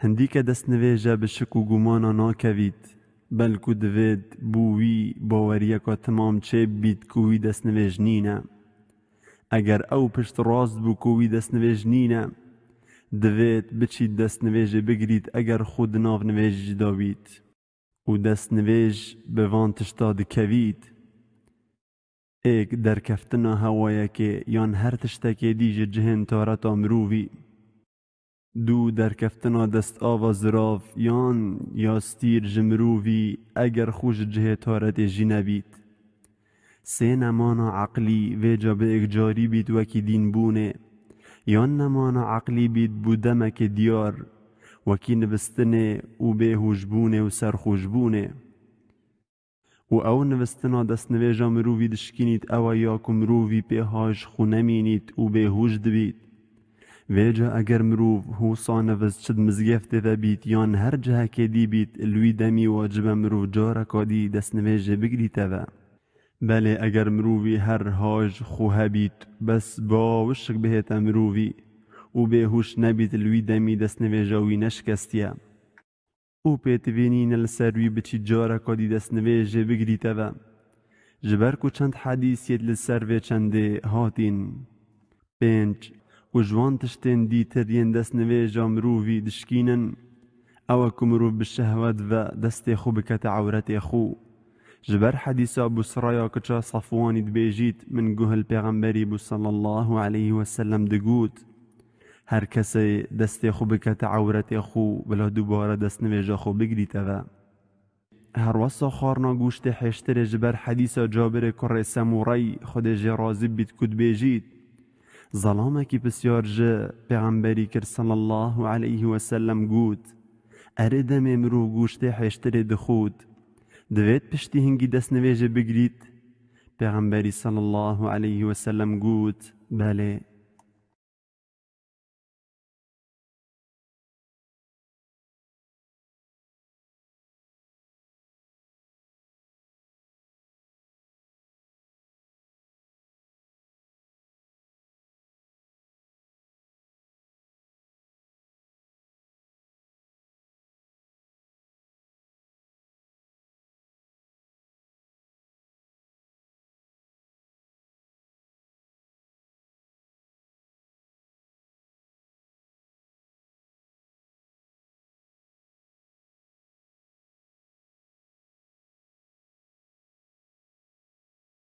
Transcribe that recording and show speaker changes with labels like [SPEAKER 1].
[SPEAKER 1] دست نویجه به شک و گومانە ناکەویت بلکو دوید بووی تمام چه بید بیت دست نویج نینە اگر او پشت کوی بوو نویج نینه نینە بچید دست نویجه بگرید. اگر خود ناو نویج به وان تشتاد کوید تشتا در کفتنا هوایه که یان هر تشتکی دیجه جهن تارت مرۆڤی دو در دوو دەرکەفتنا یان یان یا ستیر مرۆڤی اگر خوش جهێ سه نەبیت سێ عقلی عەقلی به اگجاری بید بیت دین بونه. یان نمان عقلی بید بودم که دیار وکی نوستنێ و سر و بونه. و او نوستنا دەستنوێژە مرۆڤی دشکینیت ئەوە به مرۆڤی خونه مینید او و بێهوش دبید. اگر ئەگەر مرۆڤ سانوز چد دیده بیت یان هەر که دی بیت لوی دەمی وەجبە مرۆڤ نویجه کۆدی دەستنوێژێ بله اگر ئەگەر هر هەر هاژ بیت بس با وشک بهت مرۆڤی و بهوش نەبیت لوی دەمی دەستنوێژەوی نەشکستیە و پێتبینینە لە سەروی بچی جۆرە دی دس بگریتەوە دست نویجه بگری تبا جبرکو چند حدیثیت لسروی چنده هاتین pênc و جوان تشتێن دیتەریەن دەست نوێژە مرۆڤی دشکینن او کو مرۆڤ بشەهوەت بە دەستێ خوو بکەتە خو جبر جبەر حەدیسا بوسڕایا کچە سەفوانی دبێژیت من گوهل پێغەمبەری بو سەڵ الله عليه وسلم دەگوت هەر کەسی دەستێ خوو بکەتە عورەتێ خوو بەلا دووبارە دەست خو بگریتا و هر خۆڕنا خارنا گوشت حشتر جبر حەدیسە جابر کر سەموڕەی خود جرازی بیت کد بێژیت زەڵامێکی پسیۆرژە پێغەمبەری کرد سەڵ الله و عليهەیه وەسلم گوت ئەرێ دەمێ مرۆ گوشتێ حێشترێ دەخود دەوێت پشتی هەنگی دەستنەوێژە بگریت پیغمبری سەڵ الله و وسلم وەسلم گوت